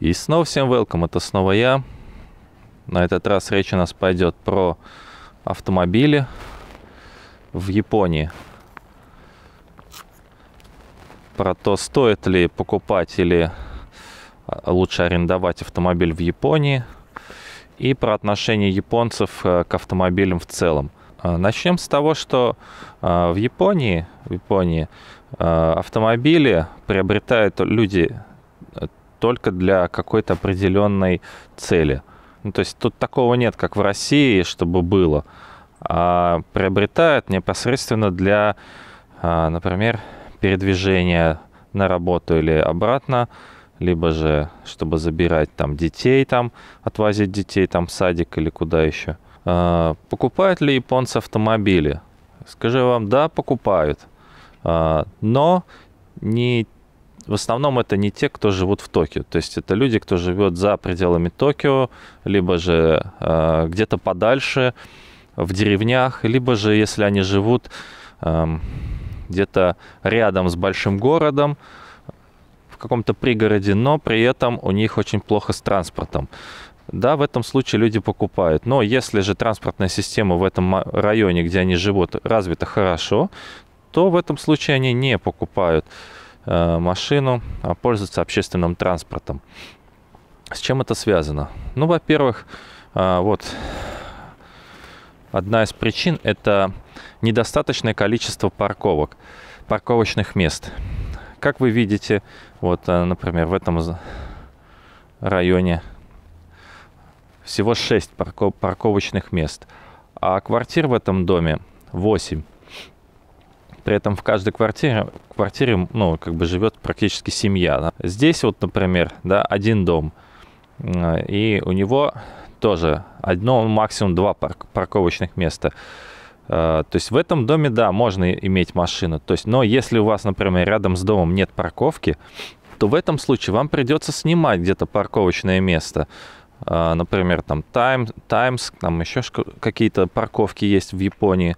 И снова всем welcome, это снова я. На этот раз речь у нас пойдет про автомобили в Японии. Про то, стоит ли покупать или а, лучше арендовать автомобиль в Японии. И про отношение японцев э, к автомобилям в целом. А, начнем с того, что а, в Японии, в Японии автомобили приобретают люди только для какой-то определенной цели. Ну, то есть тут такого нет, как в России, чтобы было. А приобретают непосредственно для, а, например, передвижения на работу или обратно, либо же, чтобы забирать там детей, там, отвозить детей там в садик или куда еще. А, покупают ли японцы автомобили? Скажу вам, да, покупают. А, но не в основном это не те, кто живут в Токио. То есть это люди, кто живет за пределами Токио, либо же э, где-то подальше, в деревнях, либо же, если они живут э, где-то рядом с большим городом, в каком-то пригороде, но при этом у них очень плохо с транспортом. Да, в этом случае люди покупают. Но если же транспортная система в этом районе, где они живут, развита хорошо, то в этом случае они не покупают. Э, машину, а пользоваться общественным транспортом. С чем это связано? Ну, во-первых, э, вот одна из причин – это недостаточное количество парковок, парковочных мест. Как вы видите, вот, э, например, в этом районе всего 6 парков парковочных мест, а квартир в этом доме 8. При этом в каждой квартире, квартире ну, как бы живет практически семья. Здесь вот, например, да, один дом, э, и у него тоже одно, максимум два парк, парковочных места. Э, то есть в этом доме, да, можно иметь машину. То есть, но если у вас, например, рядом с домом нет парковки, то в этом случае вам придется снимать где-то парковочное место. Э, например, там Times, Times там еще какие-то парковки есть в Японии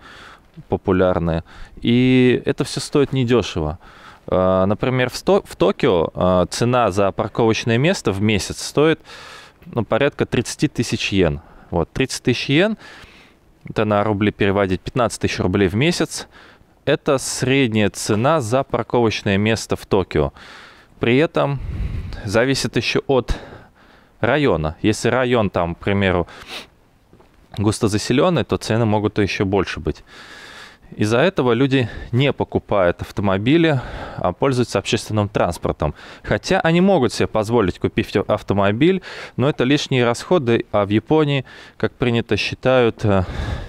популярные. И это все стоит недешево. А, например, в, Сто- в Токио а, цена за парковочное место в месяц стоит ну, порядка 30 тысяч йен. Вот, 30 тысяч йен, это на рубли переводить 15 тысяч рублей в месяц, это средняя цена за парковочное место в Токио. При этом зависит еще от района. Если район там, к примеру, густо заселенный, то цены могут еще больше быть. Из-за этого люди не покупают автомобили, а пользуются общественным транспортом. Хотя они могут себе позволить купить автомобиль, но это лишние расходы, а в Японии, как принято, считают э,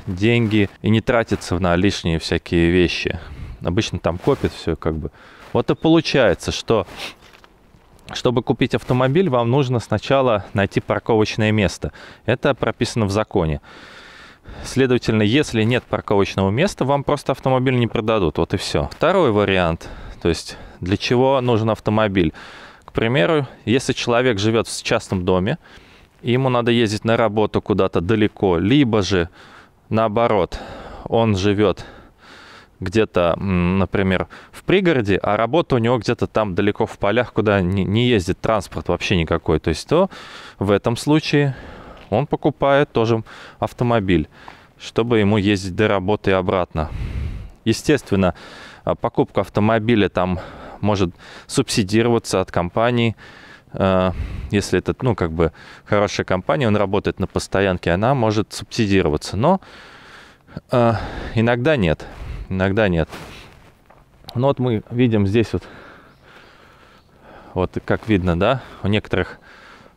деньги и не тратятся на лишние всякие вещи. Обычно там копят все как бы. Вот и получается, что чтобы купить автомобиль, вам нужно сначала найти парковочное место. Это прописано в законе. Следовательно, если нет парковочного места, вам просто автомобиль не продадут. Вот и все. Второй вариант. То есть для чего нужен автомобиль? К примеру, если человек живет в частном доме, ему надо ездить на работу куда-то далеко, либо же наоборот, он живет где-то, например, в пригороде, а работа у него где-то там далеко в полях, куда не ездит транспорт вообще никакой, то есть то в этом случае он покупает тоже автомобиль, чтобы ему ездить до работы и обратно. Естественно, а, покупка автомобиля там может субсидироваться от компании, а, если это, ну, как бы хорошая компания, он работает на постоянке, она может субсидироваться. Но э, иногда нет. Иногда нет. Ну вот мы видим здесь вот, вот как видно, да, у некоторых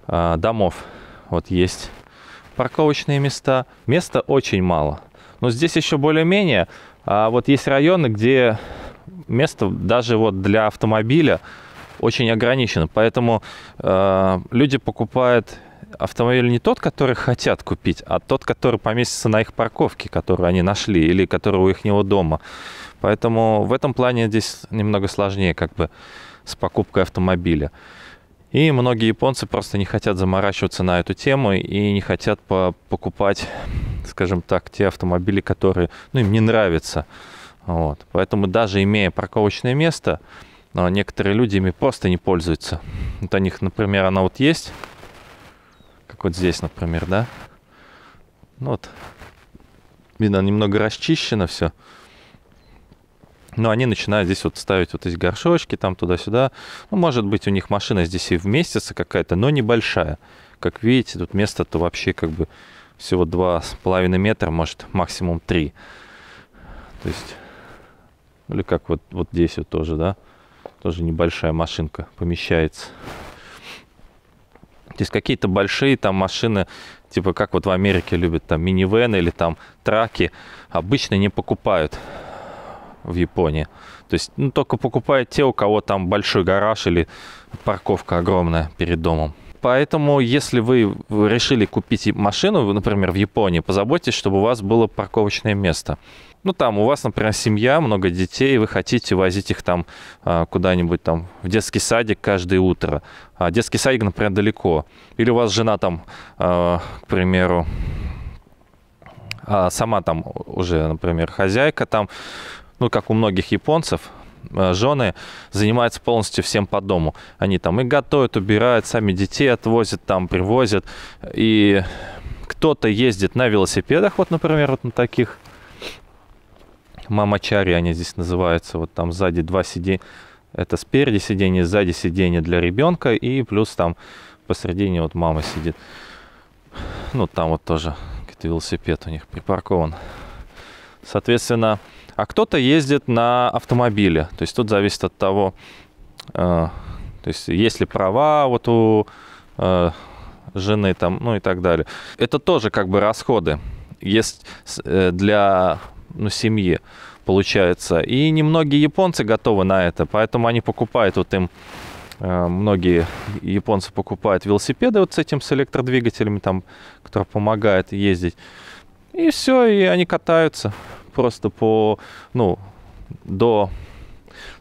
э, домов вот есть парковочные места. Места очень мало. Но здесь еще более-менее. А вот есть районы, где место даже вот для автомобиля очень ограничено. Поэтому э, люди покупают автомобиль не тот, который хотят купить, а тот, который поместится на их парковке, которую они нашли, или который у их дома. Поэтому в этом плане здесь немного сложнее как бы с покупкой автомобиля. И многие японцы просто не хотят заморачиваться на эту тему и не хотят по покупать, скажем так, те автомобили, которые ну, им не нравятся. Вот. Поэтому даже имея парковочное место, а, некоторые люди ими просто не пользуются. Вот у них, например, она вот есть, как вот здесь, например, да? Ну вот, видно, немного расчищено все. Но они начинают здесь вот ставить вот эти горшочки там туда-сюда. Ну, может быть, у них машина здесь и вместится какая-то, но небольшая. Как видите, тут место-то вообще как бы всего 2,5 метра, может, максимум 3. То есть, или как вот, вот здесь вот тоже, да, тоже небольшая машинка помещается. То есть какие-то большие там машины, типа как вот в Америке любят там минивены или там траки, обычно не покупают в Японии. То есть ну, только покупают те, у кого там большой гараж или парковка огромная перед домом. Поэтому, если вы решили купить машину, например, в Японии, позаботьтесь, чтобы у вас было парковочное место. Ну, там у вас, например, семья, много детей, вы хотите возить их там а, куда-нибудь там в детский садик каждое утро. А детский садик, например, далеко. Или у вас жена там, а, к примеру, а, сама там уже, например, хозяйка там, ну, как у многих японцев, э, жены занимаются полностью всем по дому. Они там и готовят, убирают, сами детей отвозят, там привозят. И кто-то ездит на велосипедах, вот, например, вот на таких. Мамачари они здесь называются. Вот там сзади два сиденья. Это спереди сиденье, сзади сиденье для ребенка. И плюс там посередине вот мама сидит. Ну, там вот тоже какой-то велосипед у них припаркован. Соответственно, а кто-то ездит на автомобиле. То есть тут зависит от того, э, то есть есть ли права вот у э, жены там, ну и так далее. Это тоже как бы расходы есть э, для ну, семьи получается. И немногие японцы готовы на это, поэтому они покупают вот им многие японцы покупают велосипеды вот с этим, с электродвигателями, там, который помогает ездить. И все, и они катаются просто по, ну, до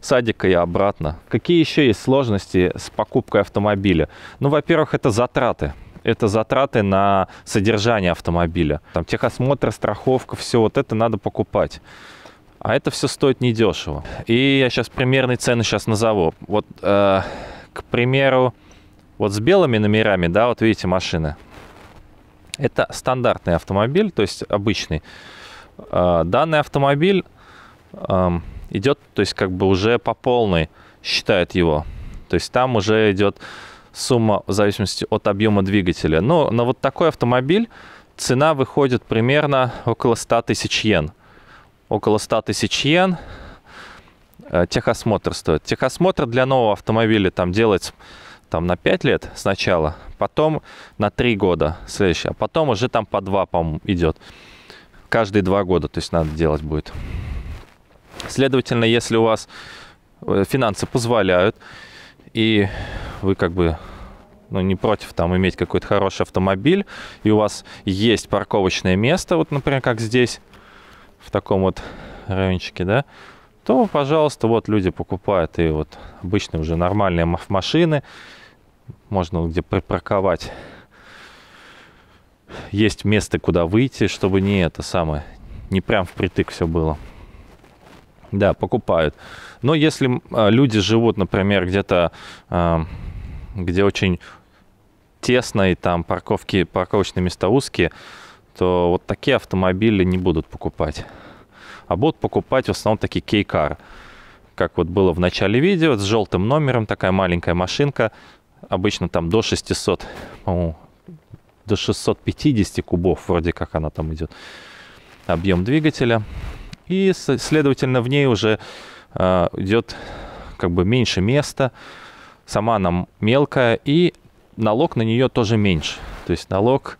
садика и обратно. Какие еще есть сложности с покупкой автомобиля? Ну, во-первых, это затраты. Это затраты на содержание автомобиля. Там техосмотр, страховка, все вот это надо покупать. А это все стоит недешево. И я сейчас примерные цены сейчас назову. Вот, э, к примеру, вот с белыми номерами, да, вот видите машины. Это стандартный автомобиль, то есть обычный. А, данный автомобиль идет, то есть как бы уже по полной считает его. То есть там уже идет сумма в зависимости от объема двигателя. Но ну, на вот такой автомобиль цена выходит примерно около 100 тысяч йен. Около 100 тысяч йен э, техосмотр стоит. Техосмотр для нового автомобиля там делать там на 5 лет сначала, потом на 3 года следующее, а потом уже там по 2, по-моему, идет каждые два года, то есть надо делать будет. Следовательно, если у вас э, финансы позволяют, и вы как бы ну, не против там иметь какой-то хороший автомобиль, и у вас есть парковочное место, вот, например, как здесь, в таком вот райончике, да, то, пожалуйста, вот люди покупают и вот обычные уже нормальные машины, можно где припарковать есть место, куда выйти, чтобы не это самое, не прям впритык все было. Да, покупают. Но если а, люди живут, например, где-то, а, где очень тесно и там парковки, парковочные места узкие, то вот такие автомобили не будут покупать. А будут покупать в основном такие кейкары. Как вот было в начале видео, с желтым номером, такая маленькая машинка, обычно там до 600, по-моему, до 650 кубов, вроде как она там идет, объем двигателя. И, следовательно, в ней уже э, а, идет как бы меньше места, сама она мелкая, и налог на нее тоже меньше. То есть налог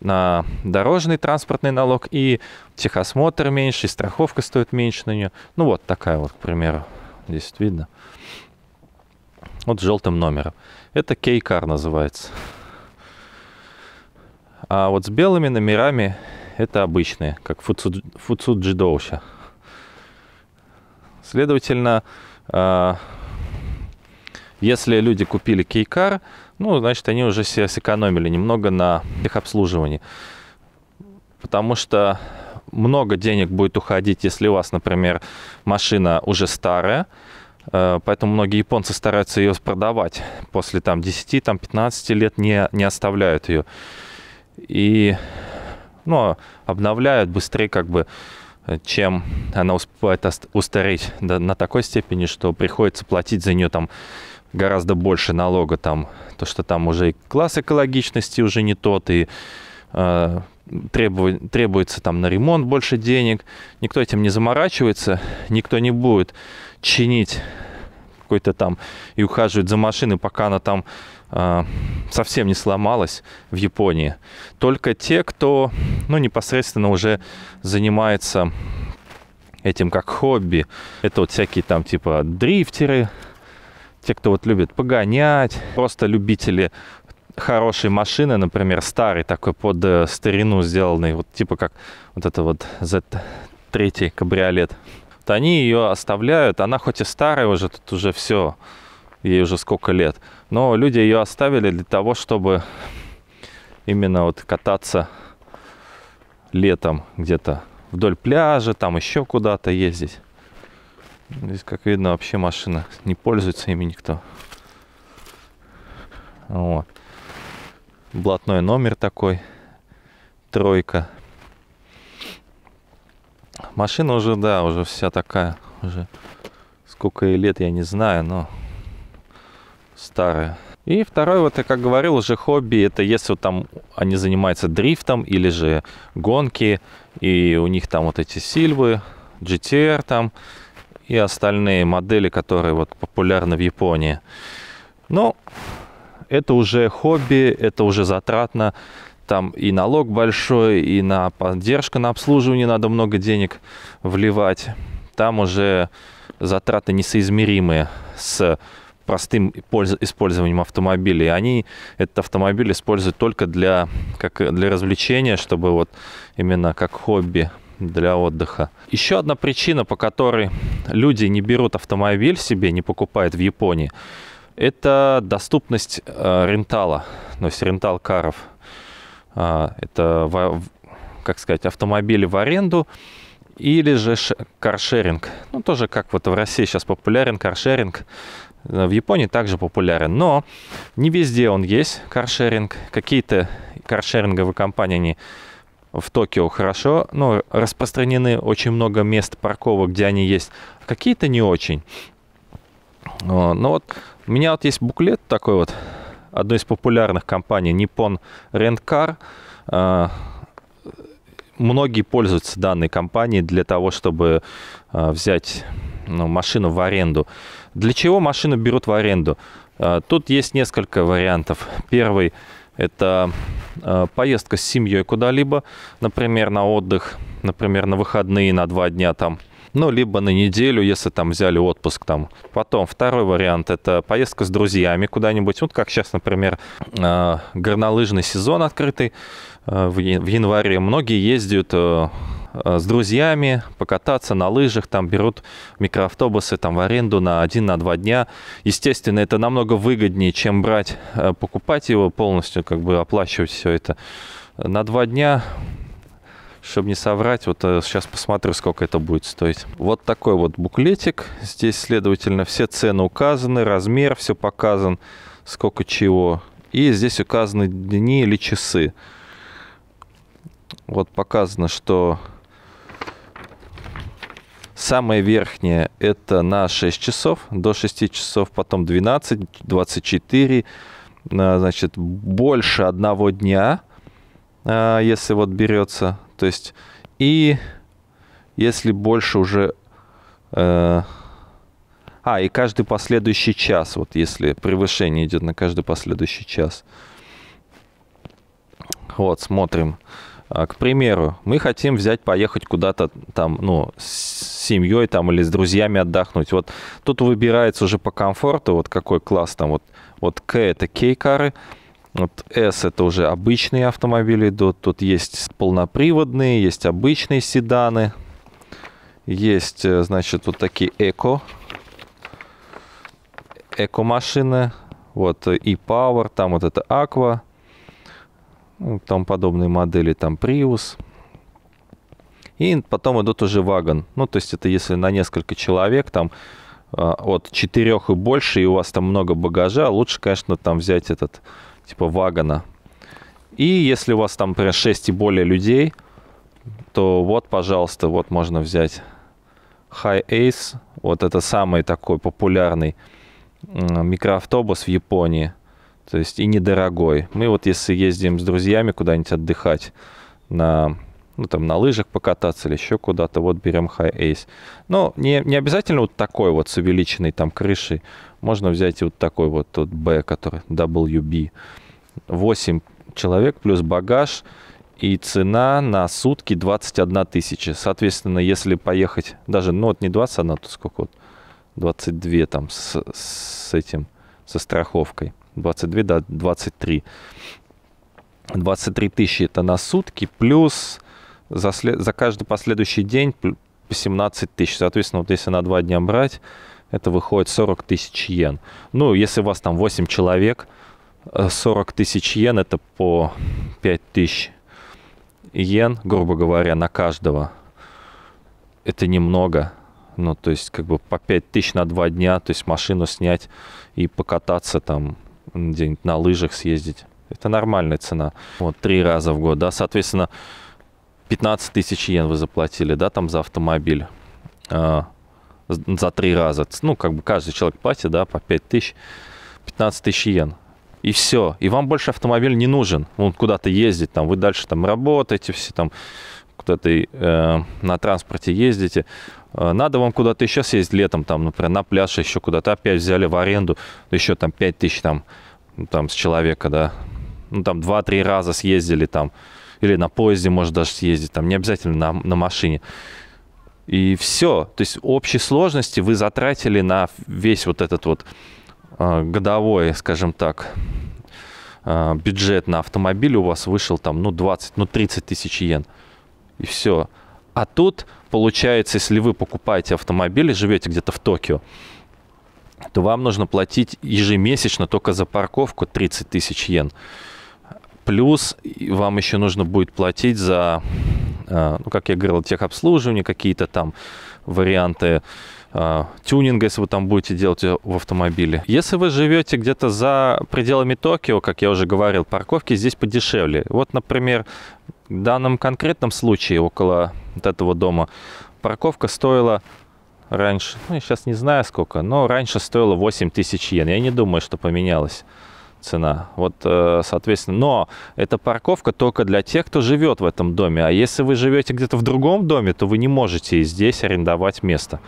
на дорожный транспортный налог, и техосмотр меньше, и страховка стоит меньше на нее. Ну вот такая вот, к примеру, здесь видно. Вот с желтым номером. Это K-Car называется. А вот с белыми номерами это обычные, как фуцуджидоуша. Следовательно, а, если люди купили кейкар, ну, значит, они уже себе сэкономили немного на их обслуживании. Потому что много денег будет уходить, если у вас, например, машина уже старая, э, Поэтому многие японцы стараются ее продавать. После там, 10-15 там, лет не, не оставляют ее и ну, обновляют быстрее, как бы, чем она успевает устареть на такой степени, что приходится платить за нее там гораздо больше налога там, то, что там уже и класс экологичности уже не тот, и э, требует, требуется там на ремонт больше денег. Никто этим не заморачивается, никто не будет чинить какой-то там и ухаживать за машиной, пока она там а, совсем не сломалась в Японии. Только те, кто ну, непосредственно уже занимается этим как хобби. Это вот всякие там типа дрифтеры, те, кто вот любит погонять, просто любители хорошей машины, например, старый такой под э, старину сделанный, вот типа как вот это вот Z3 кабриолет. то они ее оставляют, она хоть и старая уже, тут уже все ей уже сколько лет. Но люди ее оставили для того, чтобы именно вот кататься летом где-то вдоль пляжа, там еще куда-то ездить. Здесь, как видно, вообще машина не пользуется ими никто. Вот. Блатной номер такой. Тройка. Машина уже, да, уже вся такая. Уже сколько ей лет, я не знаю, но старые И второй, вот я как говорил, уже хобби, это если там они занимаются дрифтом или же гонки, и у них там вот эти сильвы, GTR там, и остальные модели, которые вот популярны в Японии. Но это уже хобби, это уже затратно, там и налог большой, и на поддержку, на обслуживание надо много денег вливать. Там уже затраты несоизмеримые с простым использованием автомобилей. Они этот автомобиль используют только для, как, для развлечения, чтобы вот именно как хобби для отдыха. Еще одна причина, по которой люди не берут автомобиль себе, не покупают в Японии, это доступность э, рентала, то есть рентал-каров. Э, а, это, как сказать, автомобили в аренду – или же каршеринг. Ну, тоже как вот в России сейчас популярен каршеринг. Э, в Японии также популярен. Но не везде он есть, каршеринг. Какие-то каршеринговые компании, они в Токио хорошо, но распространены очень много мест парковок, где они есть. А какие-то не очень. Но вот у меня вот есть буклет такой вот, одной из популярных компаний Nippon Rent Car э, многие пользуются данной компанией для того, чтобы а, взять ну, машину в аренду. Для чего машину берут в аренду? А, тут есть несколько вариантов. Первый – это а, поездка с семьей куда-либо, например, на отдых, например, на выходные на два дня там – ну, либо на неделю, если там взяли отпуск там. Потом второй вариант – это поездка с друзьями куда-нибудь, вот как сейчас, например, э, горнолыжный сезон открытый э, в январе. Многие ездят э, с друзьями, покататься на лыжах, там берут микроавтобусы там в аренду на один, на два дня. Естественно, это намного выгоднее, чем брать, покупать его полностью, как бы оплачивать все это. На два дня чтобы не соврать, вот сейчас э, посмотрю, сколько это будет стоить. Вот такой вот буклетик. Здесь, следовательно, все цены указаны, размер все показан, сколько чего. И здесь указаны дни или часы. Вот показано, что самое верхнее это на 6 часов, до 6 часов, потом 12, 24, э, значит, больше одного дня, э, если вот берется то есть, и если больше уже... Э, а, и каждый последующий час, вот если превышение идет на каждый последующий час. Вот, смотрим. А, к примеру, мы хотим взять, поехать куда-то там, ну, с семьей там или с друзьями отдохнуть. Вот тут выбирается уже по комфорту, вот какой класс там, вот, вот К это кей-кары, вот S это уже обычные автомобили, тут, тут есть полноприводные, есть обычные седаны, есть, э, значит, вот такие эко, эко машины, вот э, и e Power, там вот это Aqua, ну, там подобные модели, там Prius. И потом идут уже вагон. Ну, то есть это если на несколько человек, там э, от четырех и больше, и у вас там много багажа, лучше, конечно, там взять этот типа вагона. И если у вас там, например, 6 и более людей, то вот, пожалуйста, вот можно взять High Ace. Вот это самый такой популярный микроавтобус в Японии. То есть и недорогой. Мы вот если ездим с друзьями куда-нибудь отдыхать на ну, там, на лыжах покататься или еще куда-то, вот берем High Ace. Но не, не обязательно вот такой вот с увеличенной там крышей. Можно взять и вот такой вот, вот B, который WB. 8 человек плюс багаж и цена на сутки 21 тысяча. Соответственно, если поехать, даже, ну, вот не 21, тут сколько вот, 22 там с, с этим, со страховкой. 22, да, 23. 23 тысячи это на сутки, плюс за, след... за каждый последующий день 17 тысяч. Соответственно, вот если на два дня брать, это выходит 40 тысяч йен. Ну, если у вас там 8 человек, 40 э, тысяч йен это по 5 тысяч йен, грубо говоря, на каждого. Это немного. Ну, то есть, как бы по 5 тысяч на два дня, то есть машину снять и покататься там где-нибудь на лыжах съездить. Это нормальная цена. Вот три раза в год, да, соответственно, 15 тысяч йен вы заплатили, да, там за автомобиль а, за три раза. Ну, как бы каждый человек платит, да, по 5 тысяч, 15 тысяч йен. И все. И вам больше автомобиль не нужен. Он куда-то ездить, там, вы дальше там работаете, все там куда-то э, на транспорте ездите. Э, надо вам куда-то еще съездить летом, там, например, на пляж еще куда-то. Опять взяли в аренду еще там 5 тысяч там, ну, там с человека, да. Ну, там 2-3 раза съездили там или на поезде может даже съездить, там не обязательно на, на машине. И все. То есть общей сложности вы затратили на весь вот этот вот э, годовой, скажем так, э, бюджет на автомобиль у вас вышел там, ну, 20, ну, 30 тысяч йен. И все. А тут, получается, если вы покупаете автомобиль и живете где-то в Токио, то вам нужно платить ежемесячно только за парковку 30 тысяч йен. Плюс вам еще нужно будет платить за, э, ну, как я говорил, техобслуживание, какие-то там варианты э, тюнинга, если вы там будете делать в автомобиле. Если вы живете где-то за пределами Токио, как я уже говорил, парковки здесь подешевле. Вот, например, в данном конкретном случае около вот этого дома парковка стоила раньше, ну, я сейчас не знаю сколько, но раньше стоила 8 тысяч йен. Я не думаю, что поменялось цена. Вот, э, соответственно, но эта парковка только для тех, кто живет в этом доме. А если вы живете где-то в другом доме, то вы не можете и здесь арендовать место.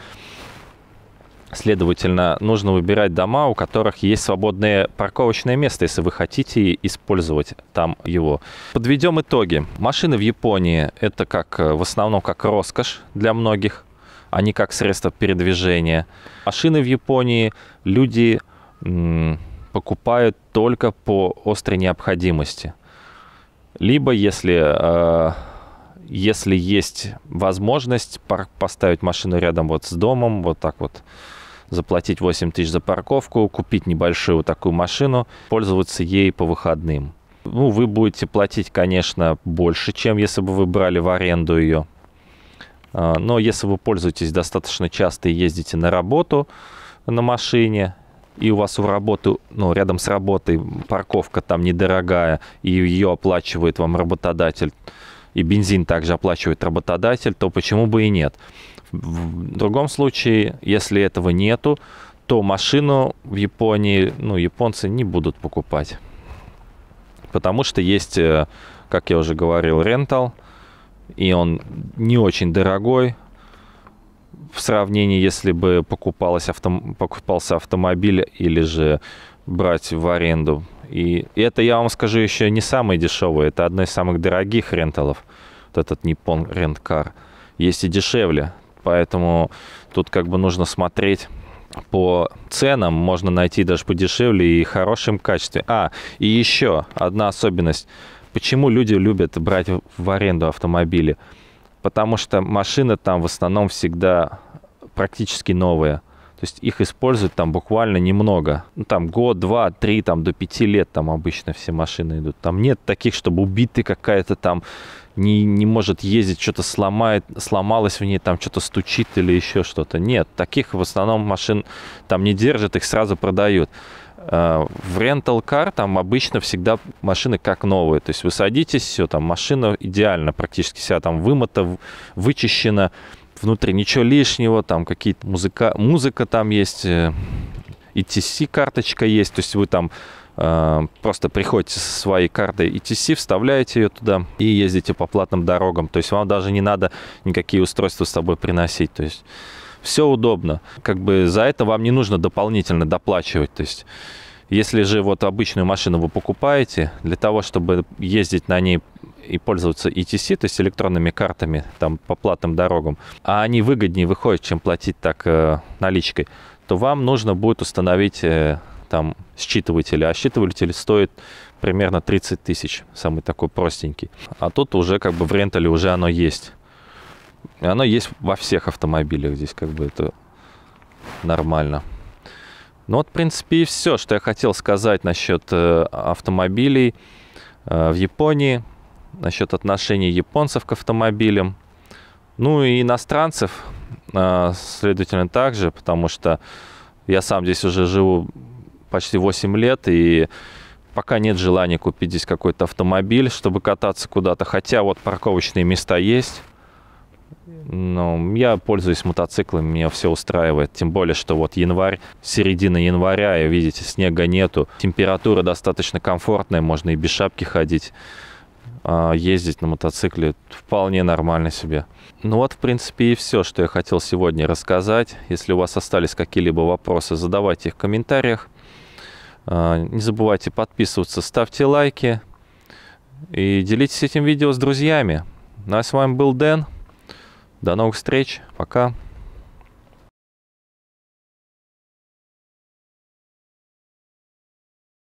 Следовательно, нужно выбирать дома, у которых есть свободное парковочное место, если вы хотите использовать там его. Подведем итоги. Машины в Японии – это как, э, в основном как роскошь для многих, а не как средство передвижения. Машины в Японии люди покупают только по острой необходимости. Либо, если, э, если есть возможность пар- поставить машину рядом вот с домом, вот так вот заплатить 8 тысяч за парковку, купить небольшую такую машину, пользоваться ей по выходным. Ну, вы будете платить, конечно, больше, чем если бы вы брали в аренду ее. А, но если вы пользуетесь достаточно часто и ездите на работу на машине, и у вас в работу, ну, рядом с работой парковка там недорогая, и ее оплачивает вам работодатель, и бензин также оплачивает работодатель, то почему бы и нет? В другом случае, если этого нету, то машину в Японии, ну, японцы не будут покупать. Потому что есть, э, как я уже говорил, рентал, и он не очень дорогой, в сравнении, если бы покупалось авто, покупался автомобиль или же брать в аренду. И это, я вам скажу, еще не самый дешевый. Это одно из самых дорогих ренталов. Вот этот Nippon Rent Car. Есть и дешевле. Поэтому тут как бы нужно смотреть по ценам можно найти даже подешевле и в хорошем качестве. А, и еще одна особенность. Почему люди любят брать в аренду автомобили? потому что машины там в основном всегда практически новые. То есть их используют там буквально немного. Ну, там год, два, три, там до пяти лет там обычно все машины идут. Там нет таких, чтобы убиты какая-то там не, не может ездить, что-то сломает, сломалось в ней, там что-то стучит или еще что-то. Нет, таких в основном машин там не держат, их сразу продают. Э, в rental car там обычно всегда машины как новые. То есть вы садитесь, все, там машина идеально практически вся там вымота вычищена, внутри ничего лишнего, там какие-то музыка, музыка там есть, ETC э, карточка есть, то есть вы там Э, просто приходите со своей картой ETC, вставляете ее туда и ездите по платным дорогам. То есть вам даже не надо никакие устройства с собой приносить. То есть все удобно. Как бы за это вам не нужно дополнительно доплачивать. То есть если же вот обычную машину вы покупаете, для того, чтобы ездить на ней и пользоваться ETC, то есть электронными картами там по платным дорогам, а они выгоднее выходят, чем платить так э, наличкой, то вам нужно будет установить э, там считывателя, а считыватель стоит примерно 30 тысяч, самый такой простенький. А тут уже как бы в рентале уже оно есть. И оно есть во всех автомобилях здесь, как бы это нормально. Ну вот, в принципе, и все, что я хотел сказать насчет э, автомобилей э, в Японии, насчет отношений японцев к автомобилям. Ну и иностранцев, э, следовательно, также, потому что я сам здесь уже живу почти 8 лет, и пока нет желания купить здесь какой-то автомобиль, чтобы кататься куда-то. Хотя вот парковочные места есть. Но я пользуюсь мотоциклами, меня все устраивает. Тем более, что вот январь, середина января, и видите, снега нету. Температура достаточно комфортная, можно и без шапки ходить. А ездить на мотоцикле вполне нормально себе. Ну вот, в принципе, и все, что я хотел сегодня рассказать. Если у вас остались какие-либо вопросы, задавайте их в комментариях. А, не забывайте подписываться, ставьте лайки и делитесь этим видео с друзьями. Ну а с вами был Дэн. До новых встреч. Пока.